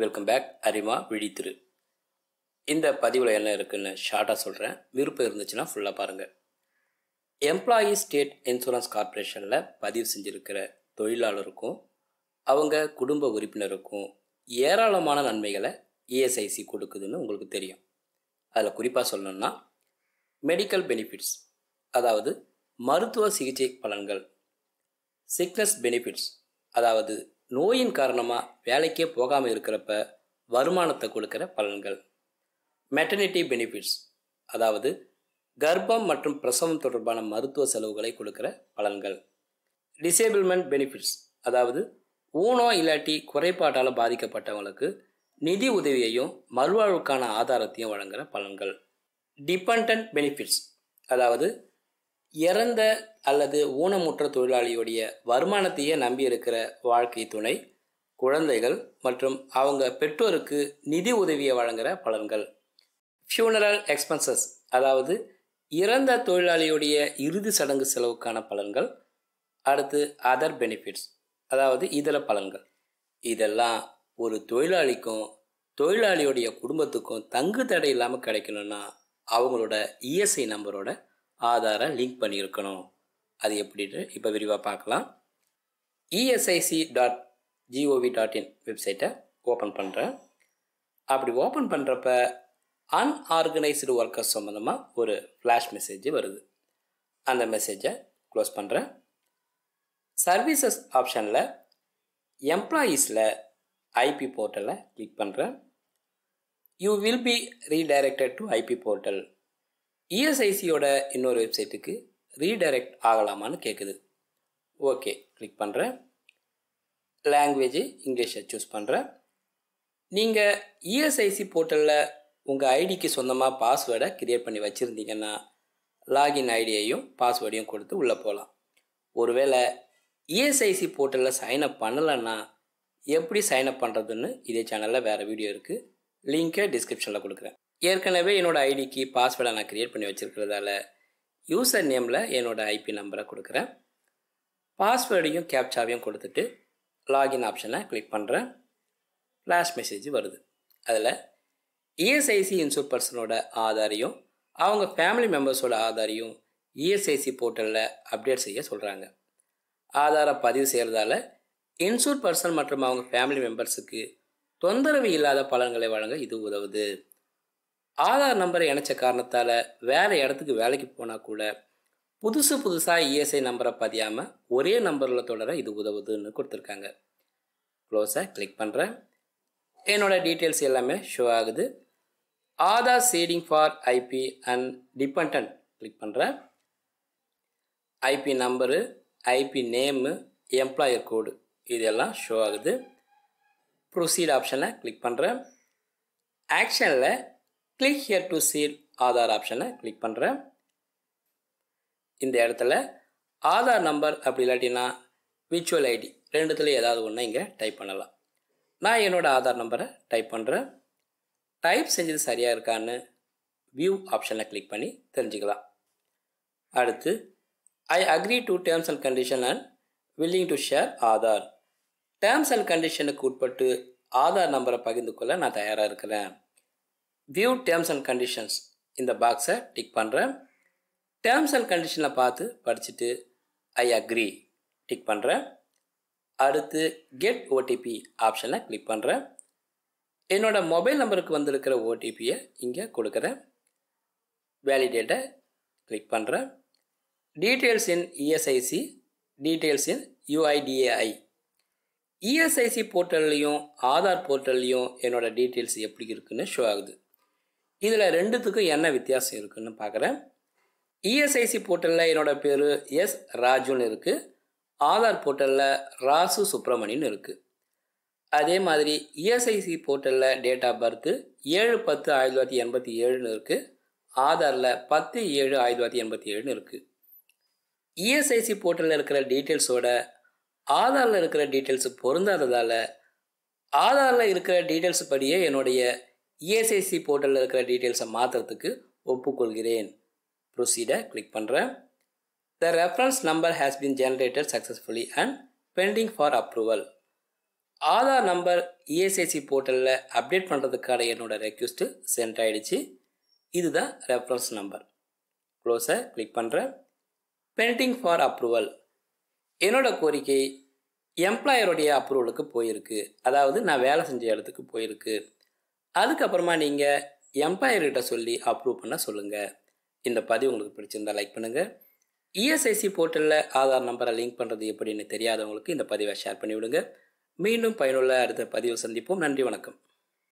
welcome back அரிமா விழித்திரு இந்த பதிவில் என்ன இருக்குன்னு ஷார்ட்டாக சொல்கிறேன் விருப்பம் இருந்துச்சுன்னா ஃபுல்லாக பாருங்கள் எம்ப்ளாயி ஸ்டேட் இன்சூரன்ஸ் கார்பரேஷனில் பதிவு செஞ்சுருக்கிற தொழிலாளருக்கும் அவங்க குடும்ப உறுப்பினருக்கும் ஏராளமான நன்மைகளை இஎஸ்ஐசி e கொடுக்குதுன்னு உங்களுக்கு தெரியும் அதில் குறிப்பாக சொல்லணும்னா மெடிக்கல் பெனிஃபிட்ஸ் அதாவது மருத்துவ சிகிச்சை பலன்கள் சிக்னஸ் பெனிஃபிட்ஸ் அதாவது நோயின் காரணமாக வேலைக்கே போகாமல் இருக்கிறப்ப வருமானத்தை கொடுக்குற பலன்கள் மெட்டர்னிட்டி பெனிஃபிட்ஸ் அதாவது கர்ப்பம் மற்றும் பிரசவம் தொடர்பான மருத்துவ செலவுகளை கொடுக்குற பலன்கள் டிசேபிள்மெண்ட் பெனிஃபிட்ஸ் அதாவது ஊனம் இல்லாட்டி குறைபாட்டால் பாதிக்கப்பட்டவங்களுக்கு நிதி உதவியையும் மறுவாழ்வுக்கான ஆதாரத்தையும் வழங்குகிற பலன்கள் டிபெண்ட் பெனிஃபிட்ஸ் அதாவது இறந்த அல்லது ஊனமுற்ற தொழிலாளியுடைய வருமானத்தையே நம்பியிருக்கிற வாழ்க்கை துணை குழந்தைகள் மற்றும் அவங்க பெற்றோருக்கு நிதி உதவியை வழங்குகிற பலன்கள் ஃபியூனரல் எக்ஸ்பென்சஸ் அதாவது இறந்த தொழிலாளியுடைய இறுதி சடங்கு செலவுக்கான பலன்கள் அடுத்து அதர் பெனிஃபிட்ஸ் அதாவது இதர பலன்கள் இதெல்லாம் ஒரு தொழிலாளிக்கும் தொழிலாளியுடைய குடும்பத்துக்கும் தங்கு தடை இல்லாமல் கிடைக்கணும்னா அவங்களோட இஎஸ்ஐ நம்பரோட ஆதாரை லிங்க் பண்ணியிருக்கணும் அது எப்படின்ட்டு இப்போ விரிவாக பார்க்கலாம் ESIC dot GOV dot in வெப்சைட்டை ஓப்பன் பண்ணுறேன் அப்படி ஓப்பன் பண்ணுறப்ப அன்ஆர்கனைஸ்டு ஒர்க்கர்ஸ் சம்மந்தமாக ஒரு ஃப்ளாஷ் மெசேஜ் வருது அந்த மெசேஜை க்ளோஸ் பண்ணுறேன் சர்வீசஸ் ஆப்ஷனில் எம்ப்ளாயீஸில் ஐபி போர்ட்டலை கிளிக் பண்ணுறேன் you will be redirected to IP portal இஎஸ்ஐசியோட e இன்னொரு வெப்சைட்டுக்கு ரீடைரக்ட் ஆகலாமான்னு கேட்குது ஓகே கிளிக் பண்ணுறேன் லாங்குவேஜ் இங்கிலீஷை சூஸ் பண்ணுறேன் நீங்கள் இஎஸ்ஐசி e போர்ட்டலில் உங்கள் ஐடிக்கு சொந்தமாக பாஸ்வேர்டை க்ரியேட் பண்ணி வச்சுருந்தீங்கன்னா லாகின் ஐடியையும் பாஸ்வேர்டையும் கொடுத்து உள்ளே போகலாம் ஒருவேளை இஎஸ்ஐசி போர்ட்டலில் சைன் அப் பண்ணலைன்னா எப்படி சைன் அப் பண்ணுறதுன்னு இதே சேனலில் வேறு வீடியோ இருக்குது லிங்க்கை டிஸ்கிரிப்ஷனில் கொடுக்குறேன் ஏற்கனவே என்னோடய ஐடிக்கு பாஸ்வேர்டை நான் க்ரியேட் பண்ணி வச்சுருக்கிறதால யூசர் நேமில் என்னோடய ஐபி நம்பரை கொடுக்குறேன் பாஸ்வேர்டையும் கேப்சாவையும் கொடுத்துட்டு லாகின் ஆப்ஷனை கிளிக் பண்ணுறேன் லாஸ் மெசேஜ் வருது அதில் இஎஸ்ஐசி இன்சூர் பர்சனோட ஆதாரையும் அவங்க ஃபேமிலி மெம்பர்ஸோட ஆதாரையும் இஎஸ்ஐசி போர்ட்டலில் அப்டேட் செய்ய சொல்கிறாங்க ஆதாரை பதிவு செய்கிறதால இன்சூர் பர்சன் மற்றும் அவங்க ஃபேமிலி மெம்பர்ஸுக்கு தொந்தரவு இல்லாத பலன்களை வழங்க இது உதவுது ஆதார் நம்பரை இணைச்ச காரணத்தால் வேறு இடத்துக்கு வேலைக்கு போனால் கூட புதுசு புதுசாக இஎஸ்ஐ நம்பரை பதியாமல் ஒரே நம்பரில் தொடர இது உதவுதுன்னு கொடுத்துருக்காங்க க்ளோஸை கிளிக் பண்ணுறேன் என்னோடய டீட்டெயில்ஸ் எல்லாமே ஷோ ஆகுது Aadhaar seeding for IP and depend click பண்ணுறேன் IP number IP name employer code இதெல்லாம் ஷோ ஆகுது ப்ரொசீட் ஆப்ஷனை கிளிக் பண்ணுறேன் ஆக்ஷனில் click here to seal Aadhaar ஆப்ஷனை கிளிக் பண்ணுறேன் இந்த இடத்துல ஆதார் நம்பர் அப்படி இல்லாட்டினா விர்ச்சுவல் ஐடி ரெண்டுத்துல ஏதாவது ஒன்று இங்கே டைப் பண்ணலாம் நான் என்னோட ஆதார் நம்பரை டைப் பண்ணுறேன் டைப் செஞ்சது சரியாக இருக்கான்னு வியூ ஆப்ஷனை கிளிக் பண்ணி தெரிஞ்சுக்கலாம் அடுத்து I agree to terms and condition and willing to share Aadhaar terms and கண்டிஷனுக்கு உட்பட்டு ஆதார் நம்பரை பகிர்ந்து கொள்ள நான் தயாராக இருக்கிறேன் வியூ டேர்ம்ஸ் அண்ட் கண்டிஷன்ஸ் இந்த பாக்ஸை டிக் பண்ணுறேன் டேர்ம்ஸ் அண்ட் கண்டிஷனில் பார்த்து படிச்சுட்டு ஐ அக்ரி டிக் பண்ணுறேன் அடுத்து கெட் ஓடிபி ஆப்ஷனை கிளிக் பண்ணுறேன் என்னோடய மொபைல் நம்பருக்கு வந்திருக்கிற ஓடிபியை இங்கே கொடுக்குறேன் வேலிடேட்டை கிளிக் பண்ணுறேன் details in ESIC details in UIDAI ESIC e போர்ட்டல்லையும் ஆதார் போர்ட்டல்லையும் என்னோடய டீட்டெயில்ஸ் எப்படி இருக்குதுன்னு ஷோ ஆகுது இதில் ரெண்டுத்துக்கும் என்ன வித்தியாசம் இருக்குதுன்னு பார்க்குறேன் இஎஸ்ஐசி e போர்ட்டலில் என்னோடய பேர் எஸ் ராஜுன்னு இருக்குது ஆதார் போர்ட்டலில் ராசு சுப்பிரமணின்னு இருக்குது அதே மாதிரி இஎஸ்ஐசி போர்ட்டலில் டேட் ஆஃப் பர்த்து ஏழு பத்து ஆயிரத்தி தொள்ளாயிரத்தி எண்பத்தி ஏழுன்னு இருக்குது ஆதாரில் பத்து ஏழு ஆயிரத்தி தொள்ளாயிரத்தி எண்பத்தி ஏழுன்னு இருக்குது இஎஸ்ஐசி e போர்ட்டலில் இருக்கிற டீட்டெயில்ஸோட ஆதாரில் இருக்கிற டீட்டெயில்ஸ் பொருந்தாததால் ஆதாரில் இருக்கிற டீட்டெயில்ஸ் படியே என்னுடைய இஎஸ்ஐசி e போர்ட்டலில் இருக்கிற டீட்டெயில்ஸை மாற்றுறதுக்கு ஒப்புக்கொள்கிறேன் ப்ரொசீடை கிளிக் பண்ணுறேன் the reference number has been generated successfully and pending for approval Aadhaar number ESIC e போர்ட்டலில் அப்டேட் பண்ணுறதுக்கான என்னோடய ரெக்வஸ்ட்டு சென்ட் ஆகிடுச்சு இதுதான் ரெஃபரன்ஸ் நம்பர் க்ளோஸை கிளிக் பண்ணுறேன் பெண்டிங் ஃபார் அப்ரூவல் என்னோடய கோரிக்கை எம்ப்ளாயருடைய அப்ரூவலுக்கு போயிருக்கு அதாவது நான் வேலை செஞ்ச இடத்துக்கு போயிருக்கு அதுக்கப்புறமா நீங்கள் எம்ப்ளாயர்கிட்ட சொல்லி அப்ரூவ் பண்ண சொல்லுங்கள் இந்த பதிவு உங்களுக்கு பிடிச்சிருந்தால் லைக் பண்ணுங்கள் இஎஸ்ஐசி e போர்ட்டலில் ஆதார் நம்பரை லிங்க் பண்ணுறது எப்படின்னு தெரியாதவங்களுக்கு இந்த பதிவை ஷேர் பண்ணிவிடுங்க மீண்டும் பயனுள்ள அடுத்த பதிவை சந்திப்போம் நன்றி வணக்கம்